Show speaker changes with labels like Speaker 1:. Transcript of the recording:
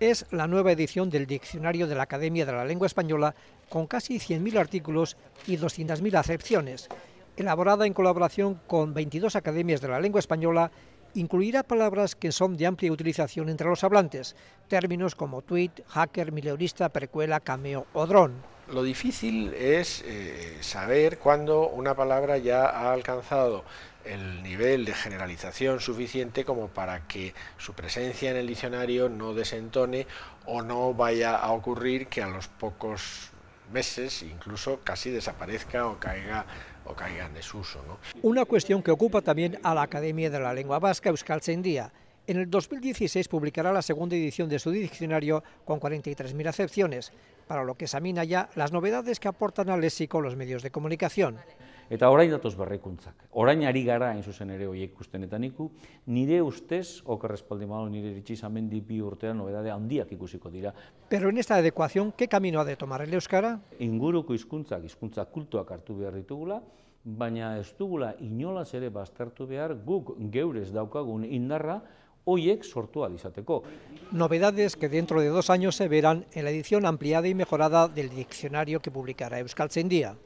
Speaker 1: es la nueva edición del Diccionario de la Academia de la Lengua Española con casi 100.000 artículos y 200.000 acepciones. Elaborada en colaboración con 22 academias de la lengua española, incluirá palabras que son de amplia utilización entre los hablantes, términos como tweet, hacker, mileurista, precuela, cameo o dron.
Speaker 2: Lo difícil es eh, saber cuándo una palabra ya ha alcanzado el nivel de generalización suficiente como para que su presencia en el diccionario no desentone o no vaya a ocurrir que a los pocos meses incluso casi desaparezca o caiga o en desuso.
Speaker 1: Una cuestión que ocupa también a la Academia de la Lengua Vasca Euskaltzaindia. En el 2016 publicará la segunda edición de su diccionario con 43.000 acepciones, para lo que examina ya las novedades que aportan al léxico los medios de comunicación.
Speaker 3: Eta orain datos berrikuntzak. Orain ari gara en zuzen ere hoe ikustenetan eta niku, nire ustez o que nire ni de urtean novedades handiak ikusiko dira. Pero en esta adecuación, ¿qué camino ha de tomar el euskara? Inguruko hizkuntza, hizkuntza kultuak hartu behar ditugula, baina ez dugula inolas ere baztertu behar guk geurez daukagun indarra hoy exhortó a dizateko. Novedades que
Speaker 1: dentro de dos años se verán en la edición ampliada y
Speaker 3: mejorada del diccionario que publicará
Speaker 1: día.